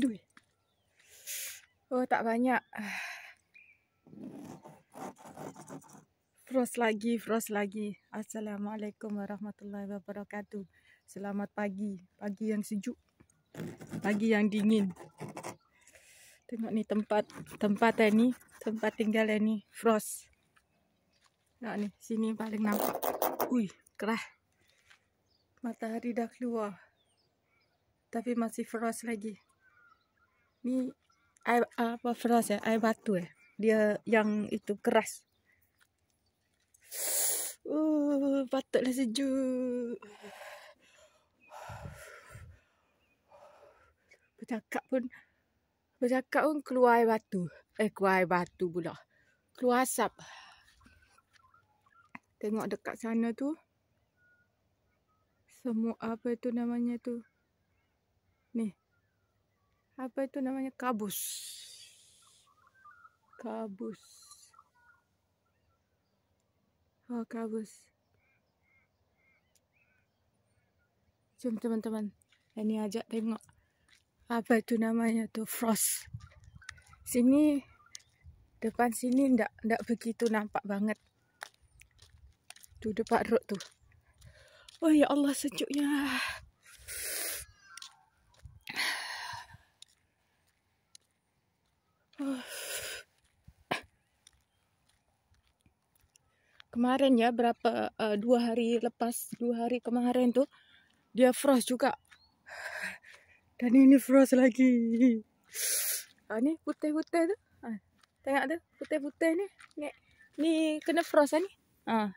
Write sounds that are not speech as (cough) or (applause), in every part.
Aduh. Oh, tak banyak. (sighs) Frost lagi, frost lagi. Assalamualaikum warahmatullahi wabarakatuh. Selamat pagi. Pagi yang sejuk. Pagi yang dingin. Tengok ni tempat tempat eh, ni, tempat tinggal eh, ni, frost. Nah ni, sini paling nampak. Ui, kerah. Matahari dah keluar. Tapi masih frost lagi. Ni air apa fras ya? Air batu ya? Dia yang itu keras. (sighs) Uh, patutlah sejuk. Bercakap pun bercakap pun keluar air batu. Eh keluar air batu pula. Keluar asap. Tengok dekat sana tu. Semua apa tu namanya tu. nih apa itu namanya kabus kabus oh kabus cum teman-teman, ini ajak tengok apa itu namanya tuh frost. Sini depan sini ndak ndak begitu nampak banget. Tuh depan road tuh. Oh ya Allah sejuknya. Kemarin ya berapa uh, dua hari lepas dua hari kemarin tuh dia frost juga dan ini frost lagi. Ah ni putih putih tu, ah, tengok tu putih putih ni, ni, ni kena frost ah, ni. Ah,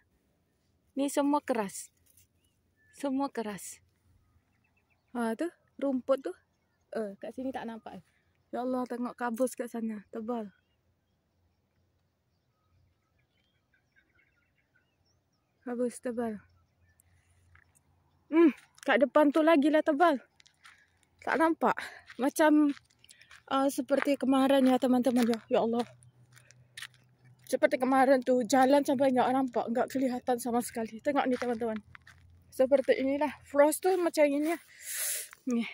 ni semua keras, semua keras. Ah tu rumput tu, eh, kat sini tak nampak. Eh. Ya Allah tengok kabus kat sana Tebal Kabus tebal Hmm, Kat depan tu lagi lah tebal Tak nampak Macam uh, Seperti kemarin ya teman-teman ya. ya Allah Seperti kemarin tu Jalan sampai gak nampak Gak kelihatan sama sekali Tengok ni teman-teman Seperti inilah Frost tu macam ini Nih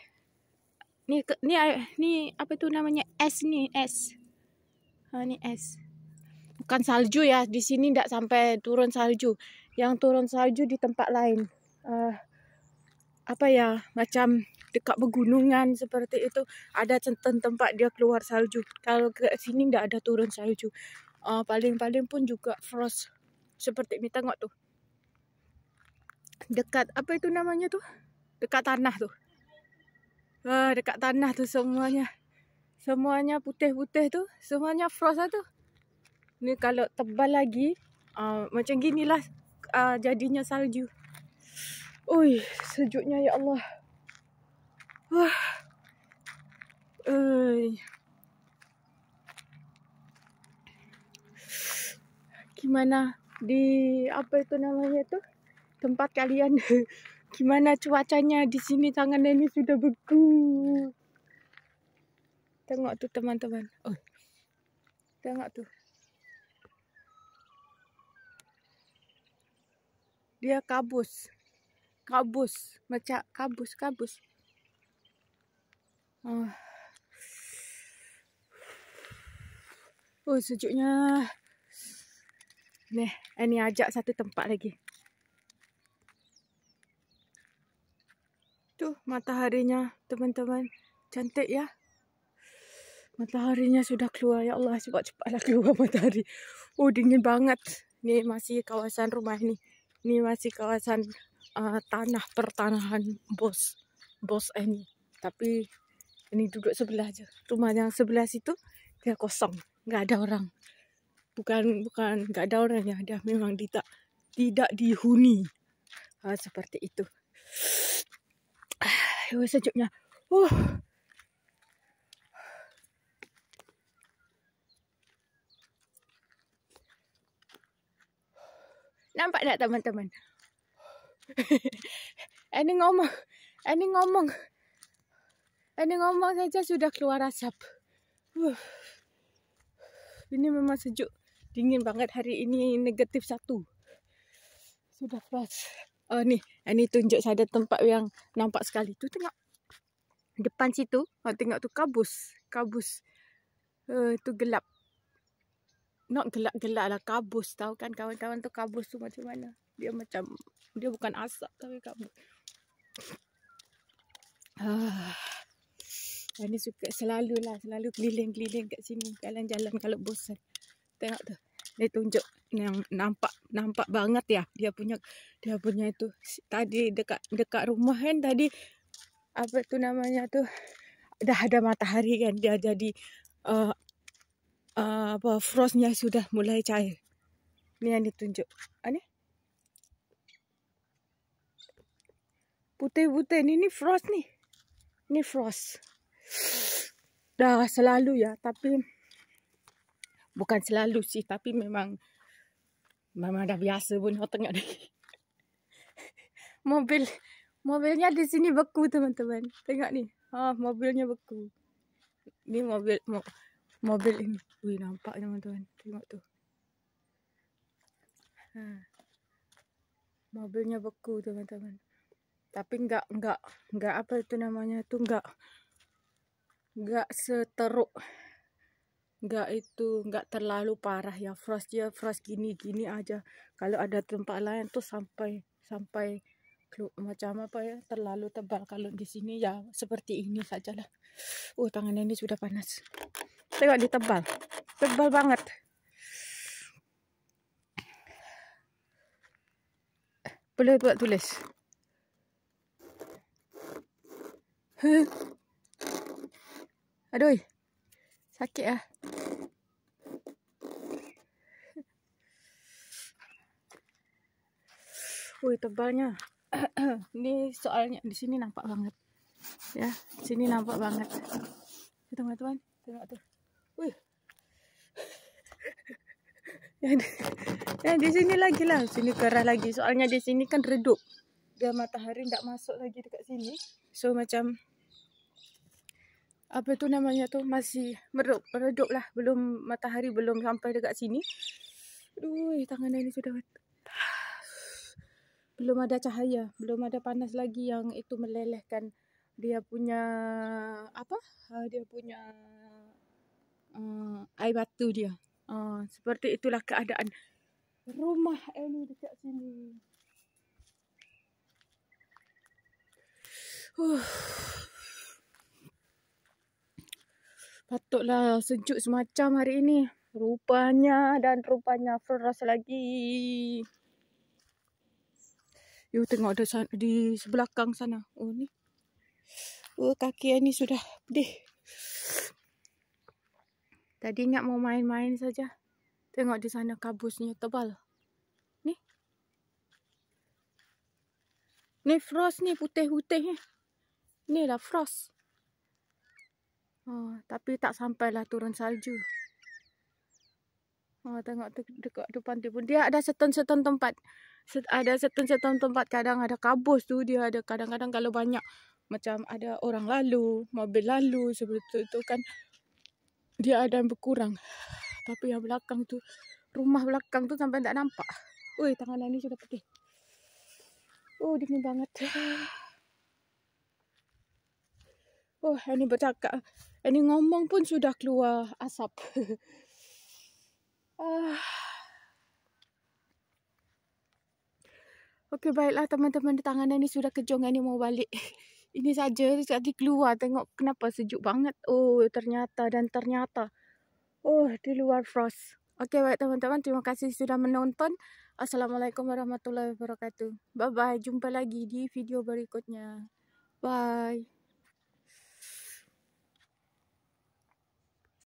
ni ni ni apa tu namanya es ni es ha ni es bukan salju ya di sini tak sampai turun salju yang turun salju di tempat lain uh, apa ya macam dekat pegunungan seperti itu ada centen tempat dia keluar salju kalau ke sini tak ada turun salju ah, paling-paling uh, pun juga frost seperti ni tengok tu dekat apa itu namanya tu dekat tanah tu Ah, dekat tanah tu semuanya. Semuanya putih-putih tu. Semuanya frost lah tu. Ni kalau tebal lagi. Uh, macam ginilah uh, jadinya salju. Ui, sejuknya ya Allah. Wah. Ui. Gimana di apa itu namanya tu? Tempat kalian. (laughs) Gimana cuacanya di sini tangan ini sudah beku. Tengok tuh teman-teman. Oh. Tengok tuh. Dia kabus. Kabus, macam kabus, kabus. Oh. Oh, sejuknya. Nih, ini eh, ajak satu tempat lagi. Tu mataharinya teman-teman. Cantik ya. Mataharinya sudah keluar. Ya Allah cepat-cepatlah keluar matahari. Oh dingin banget. Ni masih kawasan rumah ni. Ni masih kawasan uh, tanah pertanahan bos. Bos ini. Tapi ini duduk sebelah aja Rumah yang sebelah situ dia kosong. Gak ada orang. Bukan bukan gak ada orang yang Dia memang tidak tidak dihuni. Uh, Seperti itu. Aduh sejuknya. Uh. Nampak tak teman-teman? Ini (laughs) ngomong. Ini ngomong. Ini ngomong saja sudah keluar asap. Uh. Ini memang sejuk. Dingin banget hari ini negatif satu. Sudah keluar. Oh ni, eh, ni tunjuk saya ada tempat yang nampak sekali. Tu tengok. Depan situ, kau tengok tu kabus. Kabus. Eh uh, tu gelap. Not gelap-gelap lah kabus tahu kan kawan-kawan tu kabus tu macam mana. Dia macam dia bukan asap tapi kabus. Ah. Ini suka selalu lah, selalu keliling-keliling kat sini, jalan-jalan kalau bosan. Tengok tu. Dia tunjuk yang nampak nampak banget ya dia punya dia punya itu tadi dekat dekat rumah kan tadi apa itu namanya tuh dah ada matahari kan dia jadi uh, uh, apa frostnya sudah mulai cair ini yang ditunjuk ini ah, putih-putih ini, ini frost nih ini frost dah selalu ya tapi bukan selalu sih tapi memang Memang dah biasa pun kau tengok lagi. (laughs) Mobil. Mobilnya di sini beku teman-teman. Tengok ni. Ha, mobilnya beku. Ni mobil. Mo, mobil ini. Ui, nampak teman-teman. Tengok tu. Ha. Mobilnya beku teman-teman. Tapi enggak, enggak. Enggak apa itu namanya tu. Enggak. Enggak seteruk. nggak itu nggak terlalu parah ya frost ya frost gini gini aja kalau ada tempat lain tuh sampai sampai macam apa ya terlalu tebal kalau di sini ya seperti ini sajalah uh tangannya ini sudah panas tengok ditebal tebal banget boleh buat tulis aduh Sakit lah. Ui, tebalnya. Ini (coughs) soalnya di sini nampak banget. Ya, di sini nampak banget. Teman-teman, tengok tu. Ui. (laughs) Yang di sini lagi lah. Sini kerah lagi. Soalnya di sini kan redup. Dia matahari tak masuk lagi dekat sini. So, macam apa tu namanya tu masih meredup meredup lah belum matahari belum sampai dekat sini aduh tangan ini sudah belum ada cahaya belum ada panas lagi yang itu melelehkan dia punya apa ah, dia punya uh, air batu dia uh, seperti itulah keadaan rumah ini dekat sini uh. Patutlah sejuk semacam hari ini. Rupanya dan rupanya feras lagi. You tengok ada sana, di sebelakang sana. Oh ni. Oh kaki ni sudah pedih. Tadi nak mau main-main saja. Tengok di sana kabusnya tebal. Ni. Ni frost ni putih-putih ni. Ni lah frost. Oh, tapi tak sampailah turun salju. Oh, tengok tu dekat depan tu pun dia ada seton-seton tempat. Set, ada seton-seton tempat kadang ada kabus tu dia ada kadang-kadang kalau banyak macam ada orang lalu, mobil lalu seperti itu kan dia ada yang berkurang. Tapi yang belakang tu rumah belakang tu sampai tak nampak. Woi, tangan ini sudah pergi. Oh, dingin banget. Oh, ini bercakap. Ini ngomong pun sudah keluar asap. (laughs) ah. Okey, baiklah teman-teman. Tangan ini sudah kejong. Ini mau balik. (laughs) ini saja. Tadi keluar. Tengok kenapa sejuk banget. Oh, ternyata dan ternyata. Oh, di luar frost. Okey, baik teman-teman. Terima kasih sudah menonton. Assalamualaikum warahmatullahi wabarakatuh. Bye-bye. Jumpa lagi di video berikutnya. Bye.